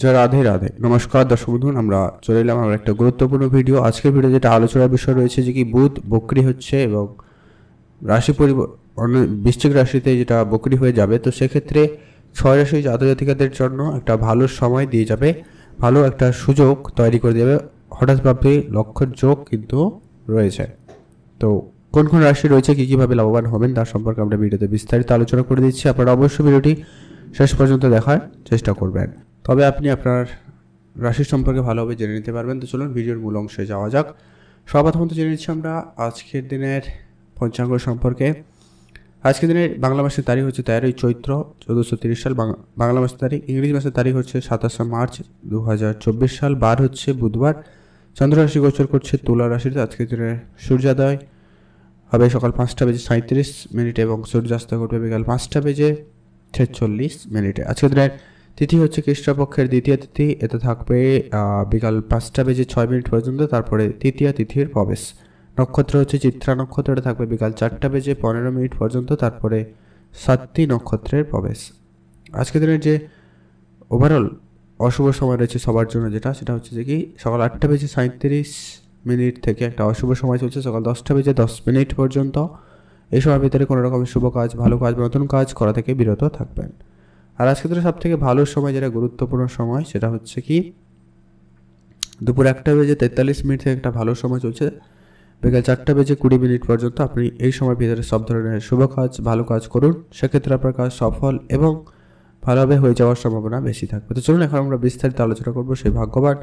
যা রাধে রাধে নমস্কার দর্শক বন্ধু আমরা চলে এলাম আমার একটা গুরুত্বপূর্ণ ভিডিও আজকের ভিডিও যেটা আলোচনার বিষয় রয়েছে যে কি বুধ বক্রি হচ্ছে এবং রাশি পরিবর্তন বৃশ্চিক রাশিতে যেটা বকরি হয়ে যাবে তো সেক্ষেত্রে ছয় রাশি জাতজাতিকাদের জন্য একটা ভালো সময় দিয়ে যাবে ভালো একটা সুযোগ তৈরি করে দেবে হঠাৎভাবে লক্ষ্য যোগ কিন্তু রয়েছে তো কোন কোন রাশি রয়েছে কী কীভাবে লাভবান হবেন তার সম্পর্কে আমরা ভিডিওতে বিস্তারিত আলোচনা করে দিচ্ছি আপনারা অবশ্যই ভিডিওটি শেষ পর্যন্ত দেখার চেষ্টা করবেন তবে আপনি আপনার রাশি সম্পর্কে ভালোভাবে জেনে নিতে পারবেন তো চলুন ভিডিওর মূল অংশে যাওয়া যাক সর্বপ্রথমত জেনে নিচ্ছি আমরা আজকের দিনের পঞ্চাঙ্গ সম্পর্কে আজকের দিনের বাংলা মাসের তারিখ হচ্ছে তেরোই চৈত্র চোদ্দোশো তিরিশ সাল বাংলা মাসের তারিখ ইংরেজি মাসের তারিখ হচ্ছে সাতাশে মার্চ দু হাজার চব্বিশ সাল বার হচ্ছে বুধবার চন্দ্ররাশি গোচর করছে তুলা রাশিতে আজকের দিনের সূর্যোদয় হবে সকাল পাঁচটা বেজে সাঁত্রিশ মিনিটে এবং সূর্যাস্ত ঘটবে বিকাল পাঁচটা বেজে ছেচল্লিশ মিনিটে আজকের দিনের তিথি হচ্ছে কৃষ্ণপক্ষের দ্বিতীয় তিথি এতে থাকবে বিকাল পাঁচটা বেজে ছয় মিনিট পর্যন্ত তারপরে তৃতীয় তিথির প্রবেশ নক্ষত্র হচ্ছে চিত্রা নক্ষত্রটা থাকবে বিকাল চারটা বেজে পনেরো মিনিট পর্যন্ত তারপরে সাতটি নক্ষত্রের প্রবেশ আজকের দিনের যে ওভারঅল অশুভ সময় রয়েছে সবার জন্য যেটা সেটা হচ্ছে যে কি সকাল আটটা বেজে সাঁত্রিশ মিনিট থেকে একটা অশুভ সময় চলছে সকাল দশটা বেজে দশ মিনিট পর্যন্ত এই সময়ের ভিতরে কোনোরকম শুভ কাজ ভালো কাজ নতুন কাজ করা থেকে বিরত থাকবেন আর আজকে ধরে সব থেকে ভালো সময় যেটা গুরুত্বপূর্ণ সময় সেটা হচ্ছে কি দুপুর একটা বেজে তেতাল্লিশ মিনিট থেকে একটা ভালো সময় চলছে বিকাল চারটা বেজে কুড়ি মিনিট পর্যন্ত আপনি এই সময়ের ভিতরে সব ধরনের শুভ কাজ ভালো কাজ করুন সেক্ষেত্রে আপনার কাজ সফল এবং ভালোভাবে হয়ে যাওয়ার সম্ভাবনা বেশি থাকবে তো চলুন এখন আমরা বিস্তারিত আলোচনা করবো সেই ভাগ্যবান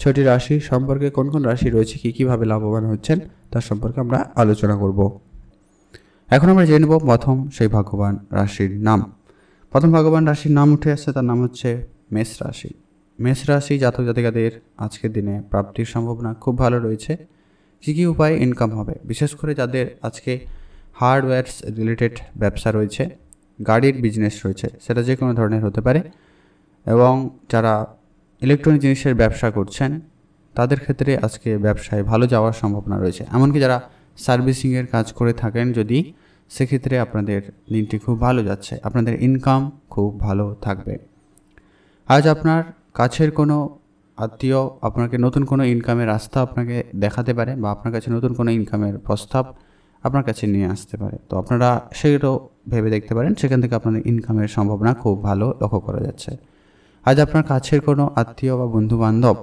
ছটি রাশি সম্পর্কে কোন কোন রাশি রয়েছে কী কীভাবে লাভবান হচ্ছেন তার সম্পর্কে আমরা আলোচনা করব এখন আমরা জেনে নেব প্রথম সেই ভাগ্যবান রাশির নাম প্রথম ভগবান রাশির নাম উঠে আসছে তার নাম হচ্ছে মেষ রাশি মেষ রাশি জাতক জাতিকাদের আজকের দিনে প্রাপ্তির সম্ভাবনা খুব ভালো রয়েছে কী কী উপায়ে ইনকাম হবে বিশেষ করে যাদের আজকে হার্ডওয়্যারস রিলেটেড ব্যবসা রয়েছে গাড়ির বিজনেস রয়েছে সেটা যে কোনো ধরনের হতে পারে এবং যারা ইলেকট্রনিক জিনিসের ব্যবসা করছেন তাদের ক্ষেত্রে আজকে ব্যবসায় ভালো যাওয়ার সম্ভাবনা রয়েছে এমনকি যারা সার্ভিসিংয়ের কাজ করে থাকেন যদি সেক্ষেত্রে আপনাদের দিনটি খুব ভালো যাচ্ছে আপনাদের ইনকাম খুব ভালো থাকবে আজ আপনার কাছের কোনো আত্মীয় আপনাকে নতুন কোনো ইনকামের রাস্তা আপনাকে দেখাতে পারে বা আপনার কাছে নতুন কোনো ইনকামের প্রস্তাব আপনার কাছে নিয়ে আসতে পারে তো আপনারা সেগুলো ভেবে দেখতে পারেন সেখান থেকে আপনাদের ইনকামের সম্ভাবনা খুব ভালো লক্ষ্য করা যাচ্ছে আজ আপনার কাছের কোনো আত্মীয় বা বন্ধু বান্ধব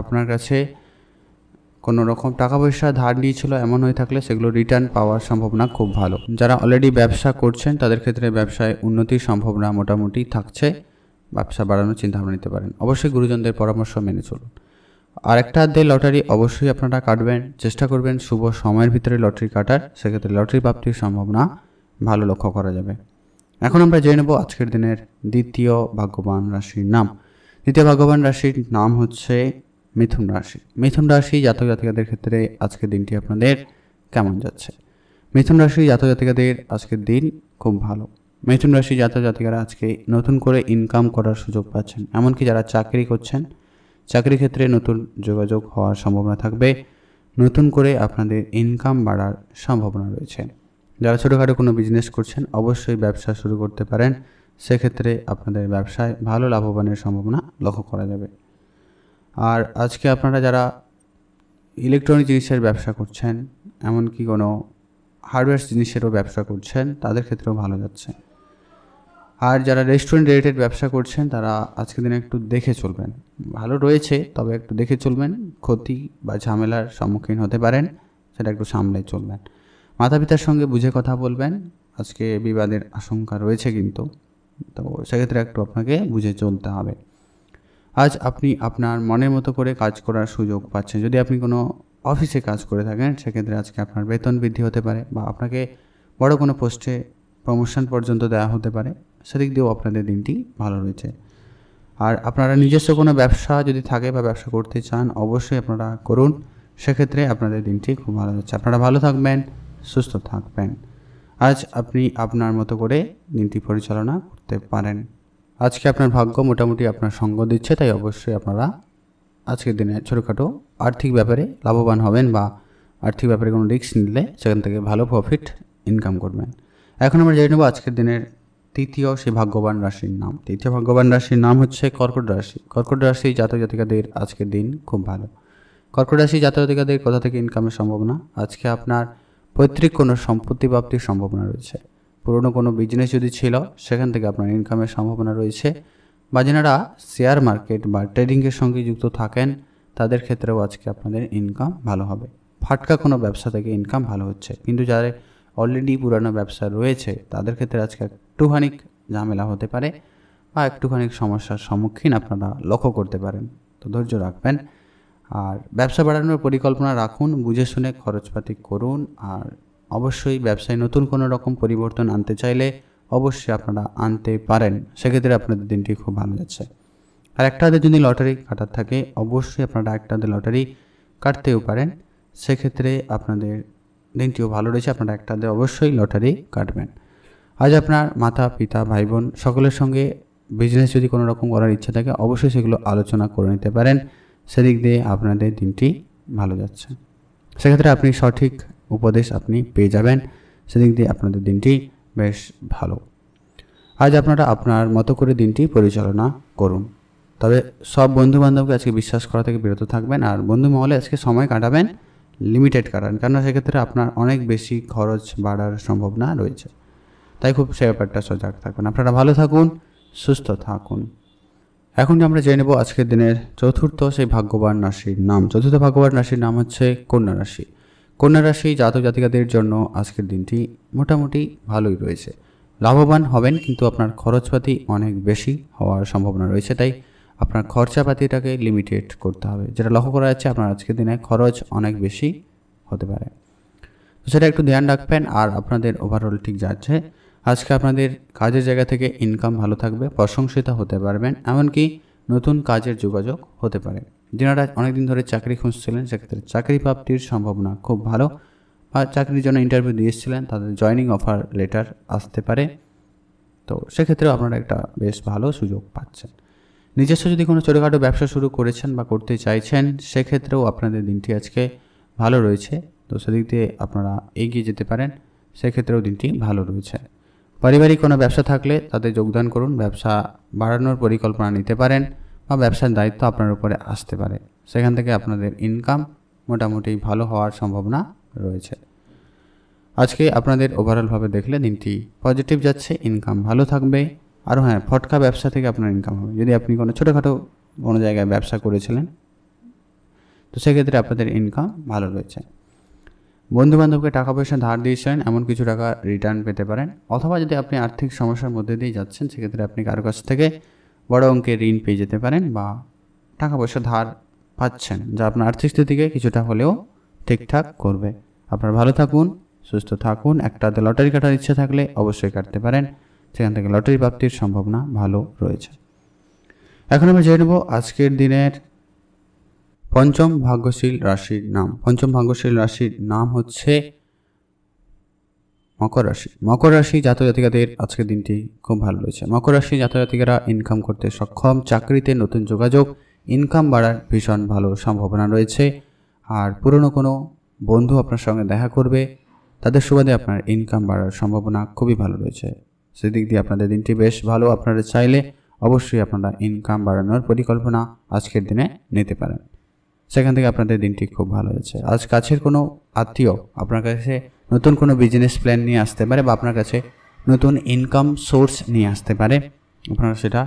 আপনার কাছে কোনো রকম টাকা পয়সা ধার নিয়েছিল এমন হয়ে থাকলে সেগুলো রিটার্ন পাওয়ার সম্ভাবনা খুব ভালো যারা অলরেডি ব্যবসা করছেন তাদের ক্ষেত্রে ব্যবসায় উন্নতির সম্ভাবনা মোটামুটি থাকছে ব্যবসা বাড়ানোর চিন্তাভাবনা নিতে পারেন অবশ্যই গুরুজনদের পরামর্শ মেনে চলুন আর একটা আধ্যে লটারি অবশ্যই আপনারা কাটবেন চেষ্টা করবেন শুভ সময়ের ভিতরে লটারি কাটার সেক্ষেত্রে লটারি প্রাপ্তির সম্ভাবনা ভালো লক্ষ্য করা যাবে এখন আমরা জেনে নেব আজকের দিনের দ্বিতীয় ভাগ্যবান রাশির নাম দ্বিতীয় ভাগ্যবান রাশির নাম হচ্ছে মিথুন রাশি মিথুন রাশি জাতক জাতিকাদের ক্ষেত্রে আজকের দিনটি আপনাদের কেমন যাচ্ছে মিথুন রাশি জাতক জাতিকাদের আজকের দিন খুব ভালো মিথুন রাশি জাতক জাতিকারা আজকে নতুন করে ইনকাম করার সুযোগ পাচ্ছেন এমনকি যারা চাকরি করছেন চাকরি ক্ষেত্রে নতুন যোগাযোগ হওয়ার সম্ভাবনা থাকবে নতুন করে আপনাদের ইনকাম বাড়ার সম্ভাবনা রয়েছে যারা ছোটোখাটো কোনো বিজনেস করছেন অবশ্যই ব্যবসা শুরু করতে পারেন সেক্ষেত্রে আপনাদের ব্যবসায় ভালো লাভবানের সম্ভাবনা লক্ষ্য করা যাবে আর আজকে আপনারা যারা ইলেকট্রনিক জিনিসের ব্যবসা করছেন এমনকি কোনো হার্ডওয়্যার জিনিসেরও ব্যবসা করছেন তাদের ক্ষেত্রেও ভালো যাচ্ছে আর যারা রেস্টুরেন্ট রিলেটেড ব্যবসা করছেন তারা আজকের দিনে একটু দেখে চলবেন ভালো রয়েছে তবে একটু দেখে চলবেন ক্ষতি বা ঝামেলার সম্মুখীন হতে পারেন সেটা একটু সামলে চলবেন মাতা পিতার সঙ্গে বুঝে কথা বলবেন আজকে বিবাদের আশঙ্কা রয়েছে কিন্তু তো সেক্ষেত্রে একটু আপনাকে বুঝে চলতে হবে আজ আপনি আপনার মনের মতো করে কাজ করার সুযোগ পাচ্ছেন যদি আপনি কোনো অফিসে কাজ করে থাকেন সেক্ষেত্রে আজকে আপনার বেতন বৃদ্ধি হতে পারে বা আপনাকে বড় কোনো পোস্টে প্রমোশন পর্যন্ত দেওয়া হতে পারে সেদিক দিয়েও আপনাদের দিনটি ভালো রয়েছে আর আপনারা নিজস্ব কোনো ব্যবসা যদি থাকে বা ব্যবসা করতে চান অবশ্যই আপনারা করুন সেক্ষেত্রে আপনাদের দিনটি খুব ভালো যাচ্ছে আপনারা ভালো থাকবেন সুস্থ থাকবেন আজ আপনি আপনার মতো করে দিনটি পরিচালনা করতে পারেন আজকে আপনার ভাগ্য মোটামুটি আপনার সঙ্গ দিচ্ছে তাই অবশ্যই আপনারা আজকের দিনে ছোটোখাটো আর্থিক ব্যাপারে লাভবান হবেন বা আর্থিক ব্যাপারে কোনো রিস্ক নিলে সেখান থেকে ভালো প্রফিট ইনকাম করবেন এখন আমরা জেনে নেব আজকের দিনের তৃতীয় সেই ভাগ্যবান রাশির নাম তৃতীয় ভাগ্যবান রাশির নাম হচ্ছে কর্কট রাশি কর্কট রাশি জাতক জাতিকাদের আজকের দিন খুব ভালো কর্কট রাশি জাতক জাতিকাদের কোথা থেকে ইনকামের সম্ভাবনা আজকে আপনার পৈতৃক কোনো সম্পত্তি প্রাপ্তির সম্ভাবনা রয়েছে পুরনো কোনো বিজনেস যদি ছিল সেখান থেকে আপনার ইনকামের সম্ভাবনা রয়েছে বা যেনারা শেয়ার মার্কেট বা ট্রেডিংয়ের সঙ্গে যুক্ত থাকেন তাদের ক্ষেত্রেও আজকে আপনাদের ইনকাম ভালো হবে ফাটকা কোনো ব্যবসা থেকে ইনকাম ভালো হচ্ছে কিন্তু যাদের অলরেডি পুরানো ব্যবসা রয়েছে তাদের ক্ষেত্রে আজকে একটুখানি ঝামেলা হতে পারে বা একটুখানি সমস্যার সম্মুখীন আপনারা লক্ষ্য করতে পারেন তো ধৈর্য রাখবেন আর ব্যবসা বাড়ানোর পরিকল্পনা রাখুন বুঝে শুনে খরচপাতি করুন আর অবশ্যই ব্যবসায় নতুন কোনো রকম পরিবর্তন আনতে চাইলে অবশ্যই আপনারা আনতে পারেন সেক্ষেত্রে আপনাদের দিনটি খুব ভালো যাচ্ছে আর একটা হাতে যদি লটারি কাটার থাকে অবশ্যই আপনারা একটা হাতে লটারি কাটতেও পারেন সেক্ষেত্রে আপনাদের দিনটিও ভালো রয়েছে আপনারা একটা হাতে অবশ্যই লটারি কাটবেন আজ আপনার মাতা পিতা ভাই বোন সকলের সঙ্গে বিজনেস যদি কোনো রকম করার ইচ্ছা থাকে অবশ্যই সেগুলো আলোচনা করে নিতে পারেন সেদিক দিয়ে আপনাদের দিনটি ভালো যাচ্ছে সেক্ষেত্রে আপনি সঠিক উপদেশ আপনি পেয়ে যাবেন সেদিক দিয়ে আপনাদের দিনটি বেশ ভালো আজ আপনারা আপনার মতো করে দিনটি পরিচালনা করুন তবে সব বন্ধু বান্ধবকে আজকে বিশ্বাস করা থেকে বিরত থাকবেন আর বন্ধু মহলে আজকে সময় কাটাবেন লিমিটেড কাটান কারণ সেক্ষেত্রে আপনার অনেক বেশি খরচ বাড়ার সম্ভাবনা রয়েছে তাই খুব সে ব্যাপারটা সজাগ থাকবেন আপনারা ভালো থাকুন সুস্থ থাকুন এখন আমরা জেনে নেব আজকের দিনের চতুর্থ সেই ভাগ্যবান রাশির নাম চতুর্থ ভাগ্যবান রাশির নাম হচ্ছে কন্যা রাশি কন্যা রাশি জাতক জাতিকাদের জন্য আজকের দিনটি মোটামুটি ভালোই রয়েছে লাভবান হবেন কিন্তু আপনার খরচপাতি অনেক বেশি হওয়ার সম্ভাবনা রয়েছে তাই আপনার খরচাপাতিটাকে লিমিটেড করতে হবে যেটা লক্ষ্য করা যাচ্ছে আপনার আজকের দিনে খরচ অনেক বেশি হতে পারে তো সেটা একটু ধ্যান রাখবেন আর আপনাদের ওভারঅল ঠিক যাচ্ছে আজকে আপনাদের কাজের জায়গা থেকে ইনকাম ভালো থাকবে প্রশংসিত হতে পারবেন এমনকি নতুন কাজের যোগাযোগ হতে পারে যেনারা অনেকদিন ধরে চাকরি খুঁজছিলেন সেক্ষেত্রে চাকরি প্রাপ্তির সম্ভাবনা খুব ভালো বা চাকরির জন্য ইন্টারভিউ দিয়ে এসেছিলেন তাদের জয়নিং অফার লেটার আসতে পারে তো সেক্ষেত্রেও আপনারা একটা বেশ ভালো সুযোগ পাচ্ছেন নিজস্ব যদি কোনো ছোটোখাটো ব্যবসা শুরু করেছেন বা করতে চাইছেন সেক্ষেত্রেও আপনাদের দিনটি আজকে ভালো রয়েছে তো সেদিক দিয়ে আপনারা এগিয়ে যেতে পারেন সেক্ষেত্রেও দিনটি ভালো রয়েছে পারিবারিক কোনো ব্যবসা থাকলে তাতে যোগদান করুন ব্যবসা বাড়ানোর পরিকল্পনা নিতে পারেন বা ব্যবসার দায়িত্ব আপনার উপরে আসতে পারে সেখান থেকে আপনাদের ইনকাম মোটামুটি ভালো হওয়ার সম্ভাবনা রয়েছে আজকে আপনাদের ওভারঅলভাবে দেখলে দিনটি পজিটিভ যাচ্ছে ইনকাম ভালো থাকবে আরও হ্যাঁ ফটকা ব্যবসা থেকে আপনার ইনকাম হবে যদি আপনি কোনো ছোটোখাটো কোনো জায়গায় ব্যবসা করেছিলেন তো সেক্ষেত্রে আপনাদের ইনকাম ভালো রয়েছে বন্ধুবান্ধবকে টাকা পয়সা ধার দিয়েছেন এমন কিছু টাকা রিটার্ন পেতে পারেন অথবা যদি আপনি আর্থিক সমস্যার মধ্যে দিয়ে যাচ্ছেন সেক্ষেত্রে আপনি কারো কাছ থেকে বড় অঙ্কের ঋণ পেয়ে যেতে পারেন বা টাকা পয়সা ধার পাচ্ছেন যা আপনার আর্থিক স্থিতিকে কিছুটা হলেও ঠিকঠাক করবে আপনার ভালো থাকুন সুস্থ থাকুন একটা লটারি কাটার ইচ্ছে থাকলে অবশ্যই কাটতে পারেন সেখান থেকে লটারি প্রাপ্তির সম্ভাবনা ভালো রয়েছে এখন আমি জেনে নেব আজকের দিনের পঞ্চম ভাগ্যশীল রাশির নাম পঞ্চম ভাগ্যশীল রাশির নাম হচ্ছে মকর রাশি মকর রাশি জাতক জাতিকাদের আজকের দিনটি খুব ভালো রয়েছে মকর রাশি জাতক জাতিকারা ইনকাম করতে সক্ষম চাকরিতে নতুন যোগাযোগ ইনকাম বাড়ার ভীষণ ভালো সম্ভাবনা রয়েছে আর পুরনো কোনো বন্ধু আপনার সঙ্গে দেখা করবে তাদের সুবাদে আপনার ইনকাম বাড়ার সম্ভাবনা খুবই ভালো রয়েছে সেদিক দিয়ে আপনাদের দিনটি বেশ ভালো আপনারা চাইলে অবশ্যই আপনারা ইনকাম বাড়ানোর পরিকল্পনা আজকের দিনে নিতে পারেন সেখান থেকে আপনাদের দিনটি খুব ভালো হয়েছে আজ কাছের কোনো আত্মীয় আপনার কাছে নতুন কোনো বিজনেস প্ল্যান নিয়ে আসতে পারে বা আপনার কাছে নতুন ইনকাম সোর্স নিয়ে আসতে পারে আপনারা সেটা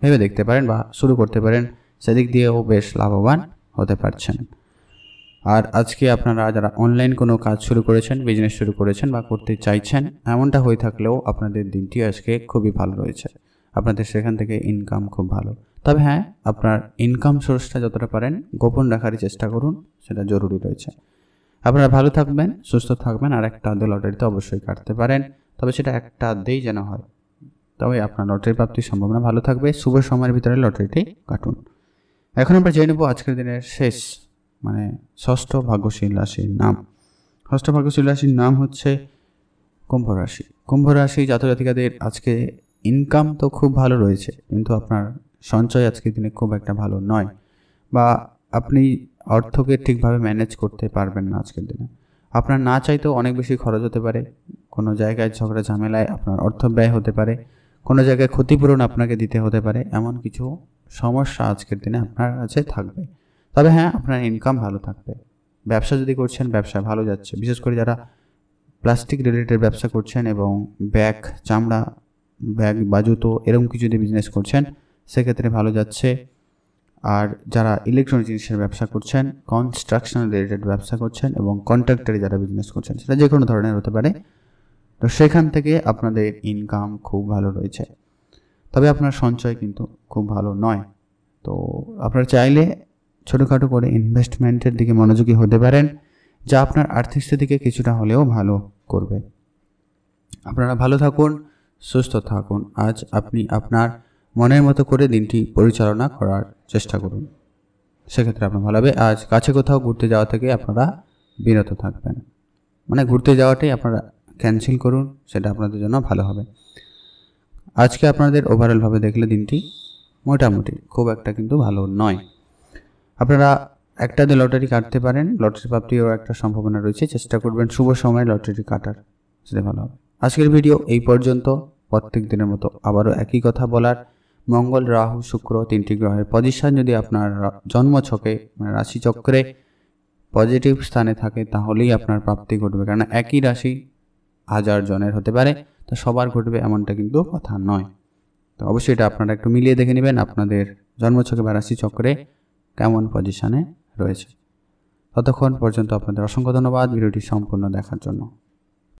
ভেবে দেখতে পারেন বা শুরু করতে পারেন সেদিক দিয়েও বেশ লাভবান হতে পারছেন আর আজকে আপনারা যারা অনলাইন কোনো কাজ শুরু করেছেন বিজনেস শুরু করেছেন বা করতে চাইছেন এমনটা হয়ে থাকলেও আপনাদের দিনটি আজকে খুবই ভালো রয়েছে আপনাদের সেখান থেকে ইনকাম খুব ভালো তবে হ্যাঁ আপনার ইনকাম সোর্সটা যতটা পারেন গোপন রাখারই চেষ্টা করুন সেটা জরুরি রয়েছে আপনারা ভালো থাকবেন সুস্থ থাকবেন আর একটা আধে লটারিতে অবশ্যই কাটতে পারেন তবে সেটা একটা আধেই যেন হয় তবে আপনার লটারি প্রাপ্তির সম্ভাবনা ভালো থাকবে শুভ সময়ের ভিতরে লটারিটি কাটুন এখন আমরা জেনে নেব আজকের দিনের শেষ মানে ষষ্ঠ ভাগ্যশীল রাশির নাম ষষ্ঠ ভাগ্যশীল রাশির নাম হচ্ছে কুম্ভ রাশি কুম্ভ রাশি জাতজাতিকাদের আজকে ইনকাম তো খুব ভালো রয়েছে কিন্তু আপনার সঞ্চয় আজকের দিনে খুব একটা ভালো নয় বা আপনি অর্থকে ঠিকভাবে ম্যানেজ করতে পারবেন না আজকের দিনে আপনার না চাইতেও অনেক বেশি খরচ হতে পারে কোনো জায়গায় ঝগড়া ঝামেলায় আপনার অর্থ ব্যয় হতে পারে কোনো জায়গায় ক্ষতিপূরণ আপনাকে দিতে হতে পারে এমন কিছু সমস্যা আজকের দিনে আপনার কাছে থাকবে তবে হ্যাঁ আপনার ইনকাম ভালো থাকবে ব্যবসা যদি করছেন ব্যবসা ভালো যাচ্ছে বিশেষ করে যারা প্লাস্টিক রিলেটেড ব্যবসা করছেন এবং ব্যাগ চামড়া ব্যাগ বা জুতো এরকম কিছু যদি বিজনেস করছেন সেক্ষেত্রে ভালো যাচ্ছে আর যারা ইলেকট্রনিক জিনিসের ব্যবসা করছেন কনস্ট্রাকশন রিলেটেড ব্যবসা করছেন এবং কন্ট্রাক্টারি যারা বিজনেস করছেন সেটা যে কোনো ধরনের হতে পারে তো সেখান থেকে আপনাদের ইনকাম খুব ভালো রয়েছে তবে আপনার সঞ্চয় কিন্তু খুব ভালো নয় তো আপনারা চাইলে ছোটোখাটো করে ইনভেস্টমেন্টের দিকে মনোযোগী হতে পারেন যা আপনার আর্থিক স্থিতিকে কিছুটা হলেও ভালো করবে আপনারা ভালো থাকুন সুস্থ থাকুন আজ আপনি আপনার মনের মতো করে দিনটি পরিচালনা করার চেষ্টা করুন সেক্ষেত্রে আপনার ভালো হবে আজ কাছে কোথাও ঘুরতে যাওয়া থেকে আপনারা বিরত থাকবেন মানে ঘুরতে যাওয়াটাই আপনারা ক্যান্সেল করুন সেটা আপনাদের জন্য ভালো হবে আজকে আপনাদের ওভারঅলভাবে দেখলে দিনটি মোটামুটি খুব একটা কিন্তু ভালো নয় আপনারা একটা দিয়ে লটারি কাটতে পারেন লটারি প্রাপ্তিও একটা সম্ভাবনা রয়েছে চেষ্টা করবেন শুভ সময়ে লটারি কাটার সেটা ভালো হবে আজকের ভিডিও এই পর্যন্ত প্রত্যেক দিনের মতো আবারও একই কথা বলার মঙ্গল রাহু শুক্র তিনটি গ্রহের পজিশন যদি আপনার জন্মছকে মানে রাশিচক্রে পজিটিভ স্থানে থাকে তাহলেই আপনার প্রাপ্তি ঘটবে কারণ একই রাশি হাজার জনের হতে পারে তা সবার ঘটবে এমনটা কিন্তু কথা নয় তো অবশ্যই এটা আপনারা একটু মিলিয়ে দেখে নেবেন আপনাদের জন্মছকে বা রাশিচক্রে কেমন পজিশানে রয়েছে ততক্ষণ পর্যন্ত আপনাদের অসংখ্য ধন্যবাদ ভিডিওটি সম্পূর্ণ দেখার জন্য